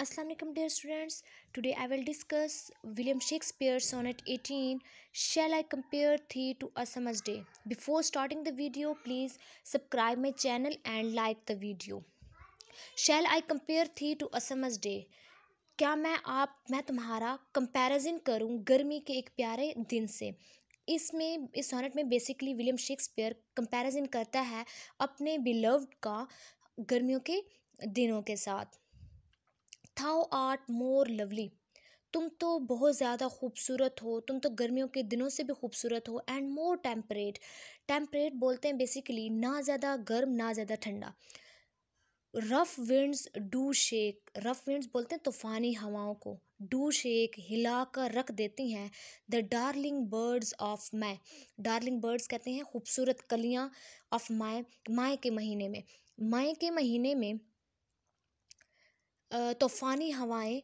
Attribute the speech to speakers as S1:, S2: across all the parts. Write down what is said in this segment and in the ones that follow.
S1: Aslam dear students today I will discuss William Shakespeare sonnet 18 shall I compare thee to a summer's day before starting the video please subscribe my channel and like the video shall I compare thee to a summer's day क्या मैं आप मैं तुम्हारा comparison करूँ गर्मी के एक प्यारे दिन से इसमें इस सोनेट में बेसिकली विलियम शेक्सपियर कंपेरिजन करता है अपने बिलव्ड का गर्मियों के दिनों के साथ थौ आर्ट मोर लवली तुम तो बहुत ज़्यादा खूबसूरत हो तुम तो गर्मियों के दिनों से भी खूबसूरत हो एंड मोर टेम्परेट टेम्परेट बोलते हैं बेसिकली ना ज़्यादा गर्म ना ज़्यादा ठंडा rough winds do shake rough winds बोलते हैं तूफ़ानी हवाओं को डू शेक हिला कर रख देती हैं the darling birds of May darling birds कहते हैं खूबसूरत कलियाँ ऑफ माए माए के महीने में माए के महीने में तूफ़ानी हवाएं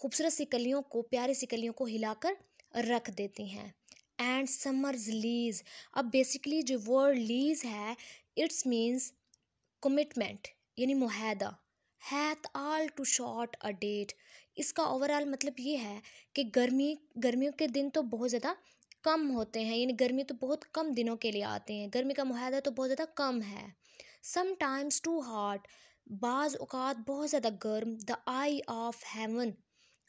S1: खूबसूरत सिकलियों को प्यारे सिकलियों को हिलाकर रख देती हैं एंड समर्स लीज अब बेसिकली जो वर्ड लीज है इट्स मीन्स कमिटमेंट यानी मुहैदा hath all too short a date इसका ओवरऑल मतलब ये है कि गर्मी गर्मियों के दिन तो बहुत ज़्यादा कम होते हैं यानी गर्मी तो बहुत कम दिनों के लिए आते हैं गर्मी का माह तो बहुत ज़्यादा कम है समटाइम्स टू हॉट बाज़ अवत बहुत ज़्यादा गर्म the eye of heaven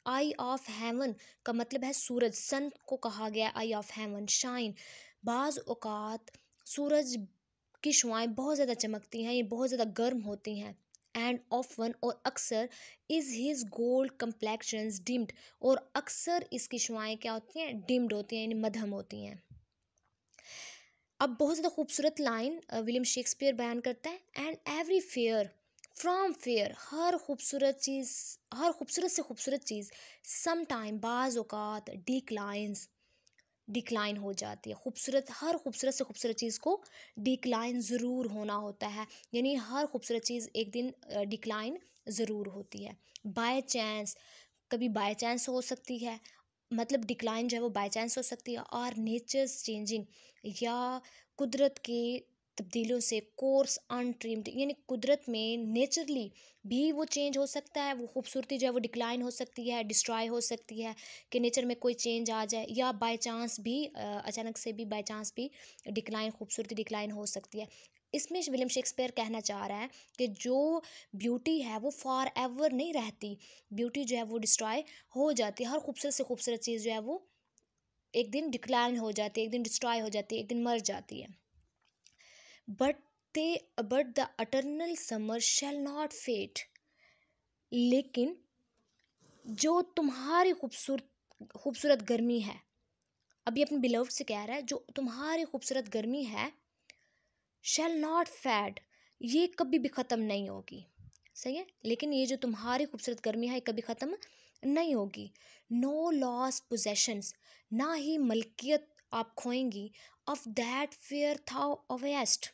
S1: eye of heaven का मतलब है सूरज सन को कहा गया आई ऑफ हेवन शाइन बाज़ अवत सूरज की शुआएँ बहुत ज़्यादा चमकती हैं ये बहुत ज़्यादा गर्म होती हैं एंड ऑफन और अक्सर is his gold complexion dimmed और अक्सर इसकी शुआएँ क्या होती हैं डिम्ड होती हैं यानी मधम होती हैं अब बहुत ज़्यादा खूबसूरत लाइन विलियम शेक्सपियर बयान करता है and every fair from fair हर खूबसूरत चीज़ हर खूबसूरत से खूबसूरत चीज़ सम टाइम बाज़ डिक्लाइंस डिक्लाइन हो जाती है खूबसूरत हर खूबसूरत से खूबसूरत चीज़ को डिक्लाइन ज़रूर होना होता है यानी हर खूबसूरत चीज़ एक दिन डिक्लाइन ज़रूर होती है बाय चांस कभी बाय चांस हो सकती है मतलब डिक्लाइन जो है वो बाय चांस हो सकती है और नेचर्स चेंजिंग या कुदरत के तब्दीलियों से कोर्स अनट्रीम्ड यानी कुदरत में नेचरली भी वो चेंज हो सकता है वो खूबसूरती जो है वो डिक्लाइन हो सकती है डिस्ट्रॉय हो सकती है कि नेचर में कोई चेंज आ जाए या बाय चांस भी अचानक से भी बाय चांस भी डिक्लाइन खूबसूरती डिक्लाइन हो सकती है इसमें विलियम शेक्सपियर कहना चाह रहा है कि जो ब्यूटी है वो फॉर एवर नहीं रहती ब्यूटी जो है वो डिस्ट्रॉय हो जाती है हर खूबसूरत से खूबसूरत चीज़ जो है वो एक दिन डिक्लाइन हो जाती है एक दिन डिस्ट्रॉय हो जाती है एक दिन मर जाती है but they but the eternal summer shall not fade लेकिन जो तुम्हारी खूबसूरत खूबसूरत गर्मी है अभी अपने बिलव से कह रहा है जो तुम्हारी खूबसूरत गर्मी है शैल नॉट फैड ये कभी भी ख़त्म नहीं होगी सही है लेकिन ये जो तुम्हारी खूबसूरत गर्मी है ये कभी ख़त्म नहीं होगी नो लॉस पोजेशंस ना ही मलकियत आप खोएंगी of that fair thou owest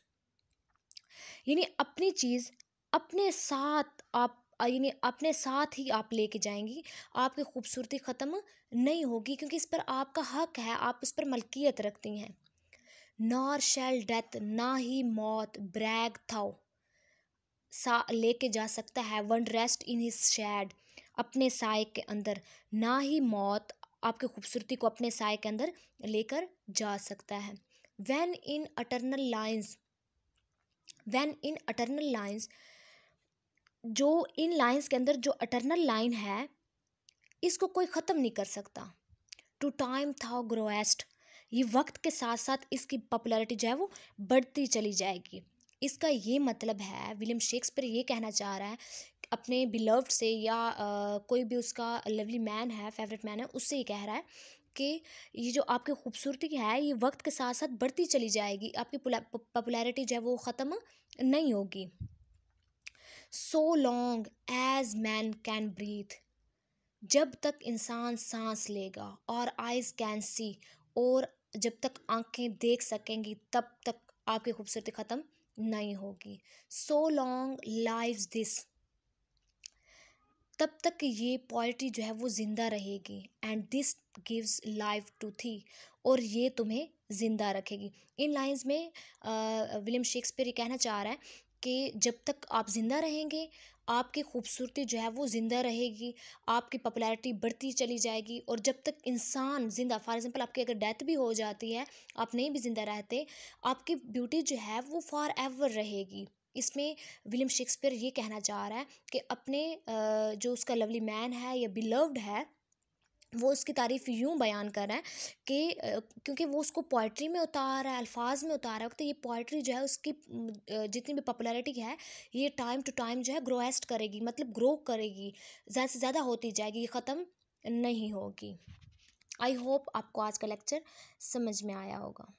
S1: यानी अपनी चीज़ अपने साथ आप यानी अपने साथ ही आप लेके जाएंगी आपकी खूबसूरती ख़त्म नहीं होगी क्योंकि इस पर आपका हक है आप उस पर मलकियत रखती हैं नॉर शेल डेथ ना ही मौत ब्रैग थाओ सा लेके जा सकता है wander'st in his shade अपने साय के अंदर ना ही मौत आपकी खूबसूरती को अपने साय के अंदर लेकर जा सकता है when in eternal lines when in eternal lines जो इन लाइन्स के अंदर जो अटर्नल लाइन है इसको कोई ख़त्म नहीं कर सकता टू टाइम था ग्रोएस्ट ये वक्त के साथ साथ इसकी पॉपुलैरिटी जो है वो बढ़ती चली जाएगी इसका ये मतलब है विलियम शेक्सपियर ये कहना चाह रहा है अपने बिलव्ड से या आ, कोई भी उसका लवली मैन है फेवरेट मैन है उससे ये कह रहा है के ये जो आपकी खूबसूरती है ये वक्त के साथ साथ बढ़ती चली जाएगी आपकी पॉपुलैरिटी जो है वो ख़त्म नहीं होगी so long as man can breathe जब तक इंसान सांस लेगा और आइज कैन सी और जब तक आंखें देख सकेंगी तब तक आपकी खूबसूरती ख़त्म नहीं होगी सो लॉन्ग लाइव दिस तब तक ये पॉलिटी जो है वो ज़िंदा रहेगी and this gives life to thee और ये तुम्हें ज़िंदा रखेगी इन लाइंस में विलियम शेक्सपियर ये कहना चाह रहा है कि जब तक आप ज़िंदा रहेंगे आपकी खूबसूरती जो है वो ज़िंदा रहेगी आपकी पॉपुलैरिटी बढ़ती चली जाएगी और जब तक इंसान ज़िंदा फॉर एग्ज़ाम्पल आपकी अगर डेथ भी हो जाती है आप नहीं भी ज़िंदा रहते आपकी ब्यूटी जो है वो फॉर एवर रहेगी इसमें विलियम शेक्सपियर ये कहना चाह रहा है कि अपने जो उसका लवली मैन है या बिलव्ड है वो उसकी तारीफ यूँ बयान कर रहा है कि क्योंकि वो उसको पोइट्री में उतार रहा है अल्फाज में उतार रहा है तो ये पोइट्री जो है उसकी जितनी भी पॉपुलैरिटी है ये टाइम टू टाइम जो है ग्रोएस्ट करेगी मतलब ग्रो करेगी ज़्यादा से ज़्यादा होती जाएगी ये ख़त्म नहीं होगी आई होप आपको आज का लेक्चर समझ में आया होगा